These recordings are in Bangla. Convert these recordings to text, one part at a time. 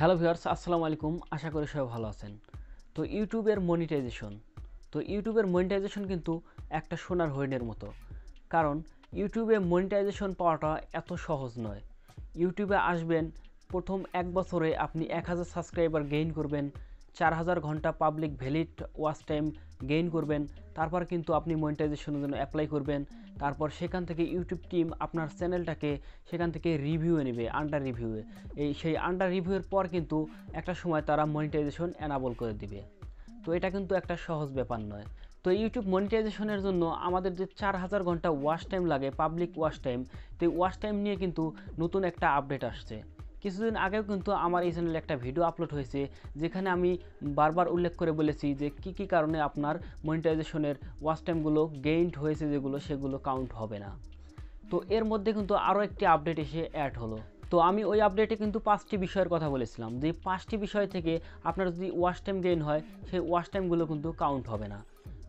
হ্যালো ভিউয়ার্স আসসালামু আলাইকুম আশা করি সবাই ভালো আছেন তো ইউটিউবের মনিটাইজেশন তো ইউটিউবের মনিটাইজেশন কিন্তু একটা সোনার হরিণের মতো কারণ ইউটিউবে মনিটাইজেশন পাওয়াটা এত সহজ নয় ইউটিউবে আসবেন প্রথম এক বছরে আপনি এক হাজার সাবস্ক্রাইবার গেইন করবেন চার হাজার ঘন্টা public valid watch time gain করবেন তারপর কিন্তু আপনি মনিটাইজেশনের জন্য অ্যাপ্লাই করবেন তারপর সেখান থেকে ইউটিউব টিম আপনার চ্যানেলটাকে সেখান থেকে রিভিউ নেবে আন্ডার রিভিউয়ে এই সেই আন্ডার রিভিউয়ের পর কিন্তু একটা সময় তারা মনিটাইজেশন অ্যানাবল করে দিবে তো এটা কিন্তু একটা সহজ ব্যাপার নয় তো ইউটিউব মনিটাইজেশনের জন্য আমাদের যে চার হাজার ঘন্টা ওয়াশ টাইম লাগে পাবলিক ওয়াশ টাইম তো ওয়াশ টাইম নিয়ে কিন্তু নতুন একটা আপডেট আসছে কিছুদিন আগেও কিন্তু আমার এই চ্যানেলে একটা ভিডিও আপলোড হয়েছে যেখানে আমি বারবার উল্লেখ করে বলেছি যে কি কি কারণে আপনার মনিটাইজেশনের ওয়াচ টাইমগুলো গেইনড হয়েছে যেগুলো সেগুলো কাউন্ট হবে না তো এর মধ্যে কিন্তু আরও একটি আপডেট এসে অ্যাড হলো তো আমি ওই আপডেটে কিন্তু পাঁচটি বিষয়ের কথা বলেছিলাম যে পাঁচটি বিষয় থেকে আপনার যদি ওয়াশ টাইম গেইন হয় সেই ওয়াশ টাইমগুলো কিন্তু কাউন্ট হবে না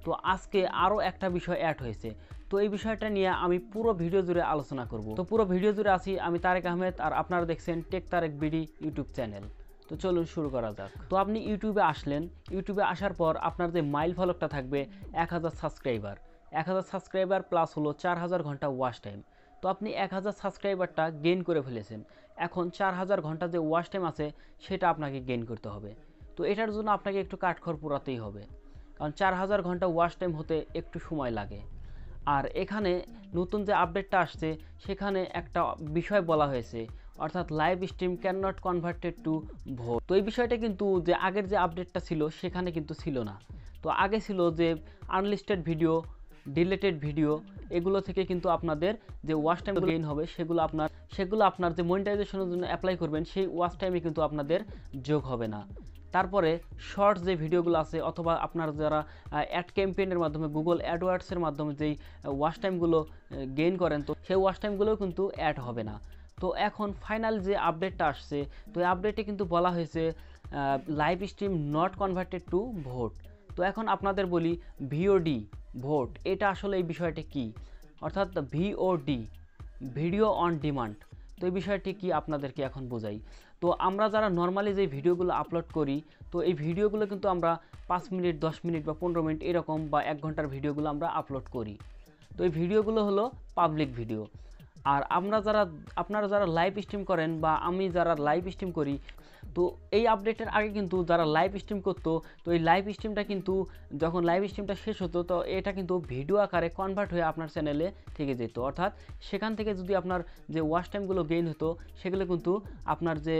তো আজকে আরও একটা বিষয় অ্যাড হয়েছে তো এই বিষয়টা নিয়ে আমি পুরো ভিডিও জুড়ে আলোচনা করব তো পুরো ভিডিও জুড়ে আছি আমি তারেক আহমেদ আর আপনারা দেখছেন tech Tarek BD YouTube channel তো চলুন শুরু করা যাক তো আপনি ইউটিউবে আসলেন ইউটিউবে আসার পর আপনার যে মাইল ফলকটা থাকবে এক হাজার সাবস্ক্রাইবার এক হাজার সাবস্ক্রাইবার প্লাস হলো চার হাজার ঘন্টা ওয়াশ টাইম তো আপনি এক হাজার সাবস্ক্রাইবারটা গেইন করে ফেলেছেন এখন চার হাজার ঘন্টা যে ওয়াশ টাইম আছে সেটা আপনাকে গেইন করতে হবে তো এটার জন্য আপনাকে একটু কাঠখড় পোড়াতেই হবে কারণ চার হাজার ঘন্টা ওয়াশ টাইম হতে একটু সময় লাগে আর এখানে নতুন যে আপডেটটা আসছে সেখানে একটা বিষয় বলা হয়েছে অর্থাৎ live stream can not converted to VOD তো এই বিষয়টা কিন্তু যে আগের যে আপডেটটা ছিল সেখানে কিন্তু ছিল না তো আগে ছিল যে আনলিস্টেড ভিডিও ডিলেটেড ভিডিও এগুলো থেকে কিন্তু আপনাদের যে ওয়াচ টাইম গেইন হবে সেগুলো আপনার সেগুলো আপনার যে মনিটাইজেশনের জন্য অ্যাপ্লাই করবেন সেই ওয়াচ টাইমে কিন্তু আপনাদের যোগ হবে না তারপরে শর্টস যে ভিডিওগুলো আছে অথবা আপনার যারা অ্যাড ক্যাম্পেইনের মাধ্যমে গুগল অ্যাডওয়ার্ডসের মাধ্যমে যেই ওয়াশ টাইমগুলো গেইন করেন তো সেই ওয়াশ টাইমগুলোও কিন্তু অ্যাড হবে না তো এখন ফাইনাল যে আপডেটটা আসছে তো এই আপডেটে কিন্তু বলা হয়েছে live stream not converted to VOD তো এখন আপনাদের বলি ভিওডি ভোট এটা আসলে এই বিষয়টা কি অর্থাৎ ভিওডি ভিডিও অন ডিমান্ড তো এই বিষয়টি কি আপনাদেরকে এখন বোঝাই তো আমরা যারা নর্মালি যে ভিডিওগুলো আপলোড করি তো এই ভিডিওগুলো কিন্তু আমরা পাঁচ মিনিট দশ মিনিট বা পনেরো মিনিট এরকম বা এক ঘন্টার ভিডিওগুলো আমরা আপলোড করি তো এই ভিডিওগুলো হলো পাবলিক ভিডিও আর আমরা যারা আপনারা যারা লাইভ স্ট্রিম করেন বা আমি যারা লাইভ স্ট্রিম করি তো এই আপডেটের আগে কিন্তু যারা লাইভ স্ট্রিম করতো তো এই লাইভ স্ট্রিমটা কিন্তু যখন লাইভ স্ট্রিমটা শেষ হতো তো এটা কিন্তু ভিডিও আকারে কনভার্ট হয়ে আপনার চ্যানেলে থেকে যেত অর্থাৎ সেখান থেকে যদি আপনার যে ওয়াশ টাইমগুলো গেইন হতো সেগুলো কিন্তু আপনার যে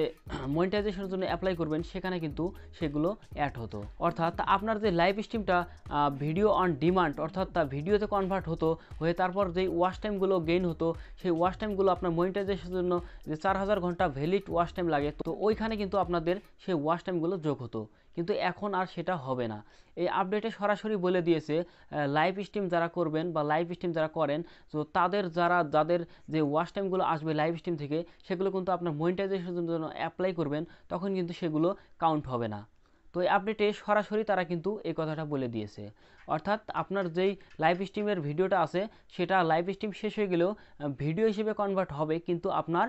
মনিটাইজেশনের জন্য অ্যাপ্লাই করবেন সেখানে কিন্তু সেগুলো অ্যাড হতো অর্থাৎ আপনার যে লাইভ স্ট্রিমটা ভিডিও অন ডিমান্ড অর্থাৎ তা ভিডিওতে কনভার্ট হতো হয়ে তারপর যেই ওয়াশ টাইমগুলো গেইন হতো সেই ওয়াশ টাইমগুলো আপনার মনিটাইজেশনের জন্য যে চার হাজার ঘন্টা ভ্যালিড ওয়াশ টাইম লাগে তো ওইখানে কিন্তু আপনাদের সেই ওয়াশ টাইমগুলো যোগ হতো কিন্তু এখন আর সেটা হবে না এই আপডেটে সরাসরি বলে দিয়েছে লাইভ স্ট্রিম যারা করবেন বা লাইভ স্ট্রিম যারা করেন তো তাদের যারা যাদের যে ওয়াশ টাইমগুলো আসবে লাইভ স্ট্রিম থেকে সেগুলো কিন্তু আপনার মনিটাইজেশনের জন্য অ্যাপ্লাই করবেন তখন কিন্তু সেগুলো কাউন্ট হবে না তো এই আপডেটে সরাসরি তারা কিন্তু এই কথাটা বলে দিয়েছে অর্থাৎ আপনার যেই লাইভ স্ট্রিমের ভিডিওটা আছে সেটা লাইভ স্ট্রিম শেষ হয়ে গেলেও ভিডিও হিসেবে কনভার্ট হবে কিন্তু আপনার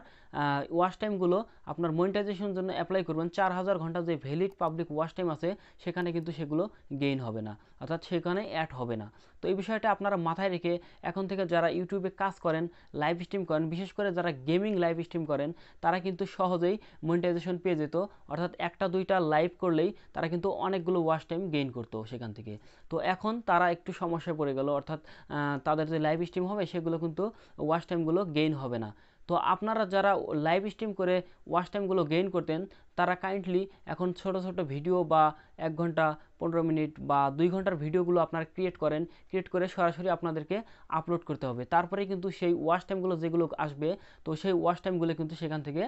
ওয়াশ টাইমগুলো আপনার মনিটাইজেশনের জন্য অ্যাপ্লাই করবেন চার হাজার ঘন্টা যে ভ্যালিড পাবলিক ওয়াশ টাইম আছে সেখানে কিন্তু সেগুলো গেইন হবে না অর্থাৎ সেখানে অ্যাড হবে না তো এই বিষয়টা আপনারা মাথায় রেখে এখন থেকে যারা ইউটিউবে কাজ করেন লাইভ স্ট্রিম করেন বিশেষ করে যারা গেমিং লাইভ স্ট্রিম করেন তারা কিন্তু সহজেই মনিটাইজেশন পেয়ে যেত অর্থাৎ একটা দুইটা লাইভ করলেই তারা কিন্তু অনেকগুলো ওয়াশ টাইম গেইন করতো সেখান থেকে তো এখন তারা একটু সমস্যায় পড়ে গেল অর্থাৎ তাদের যে লাইভ স্ট্রিম হবে সেগুলো কিন্তু ওয়াশ টাইমগুলো গেইন হবে না তো আপনারা যারা লাইভ স্ট্রিম করে ওয়াচ টাইমগুলো গেইন করতেন তারা কাইন্ডলি এখন ছোট ছোট ভিডিও বা এক ঘন্টা পনেরো মিনিট বা দুই ঘন্টার ভিডিওগুলো আপনারা ক্রিয়েট করেন ক্রিয়েট করে সরাসরি আপনাদেরকে আপলোড করতে হবে তারপরে কিন্তু সেই ওয়াশ টাইমগুলো যেগুলো আসবে তো সেই ওয়াশ টাইমগুলো কিন্তু সেখান থেকে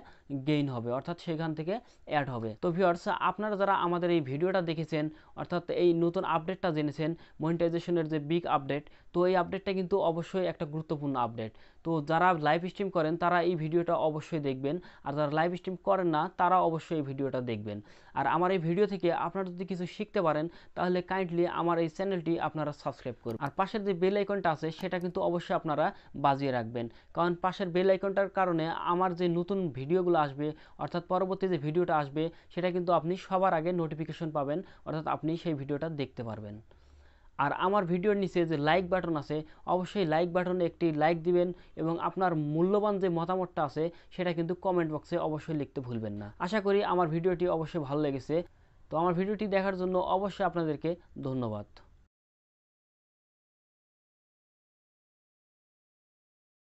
গেইন হবে অর্থাৎ সেখান থেকে অ্যাড হবে তো ভিউয়ার্স আপনারা যারা আমাদের এই ভিডিওটা দেখেছেন অর্থাৎ এই নতুন আপডেটটা জেনেছেন মনিটাইজেশনের যে বিগ আপডেট তো এই আপডেটটা কিন্তু অবশ্যই একটা গুরুত্বপূর্ণ আপডেট তো যারা লাইভ স্ট্রিম করেন তারা এই ভিডিওটা অবশ্যই দেখবেন আর যারা লাইভ স্ট্রিম করেন না তারা অবশ্যই এই ভিডিওটা দেখবেন আর আমার এই ভিডিও থেকে আপনারা যদি কিছু শিখতে পারেন পারেন তাহলে কাইন্ডলি আমার এই চ্যানেলটি আপনারা সাবস্ক্রাইব করুন আর পাশের যে বেল আইকনটা আছে সেটা কিন্তু অবশ্যই আপনারা বাজিয়ে রাখবেন কারণ পাশের বেল আইকনটার কারণে আমার যে নতুন ভিডিওগুলো আসবে অর্থাৎ পরবর্তী যে ভিডিওটা আসবে সেটা কিন্তু আপনি সবার আগে নোটিফিকেশন পাবেন অর্থাৎ আপনি সেই ভিডিওটা দেখতে পারবেন আর আমার ভিডিওর নিচে যে লাইক বাটন আছে অবশ্যই লাইক বাটনে একটি লাইক দিবেন এবং আপনার মূল্যবান যে মতামতটা আছে সেটা কিন্তু কমেন্ট বক্সে অবশ্যই লিখতে ভুলবেন না আশা করি আমার ভিডিওটি অবশ্যই ভালো লেগেছে তো আমার ভিডিওটি দেখার জন্য অবশ্যই আপনাদেরকে ধন্যবাদ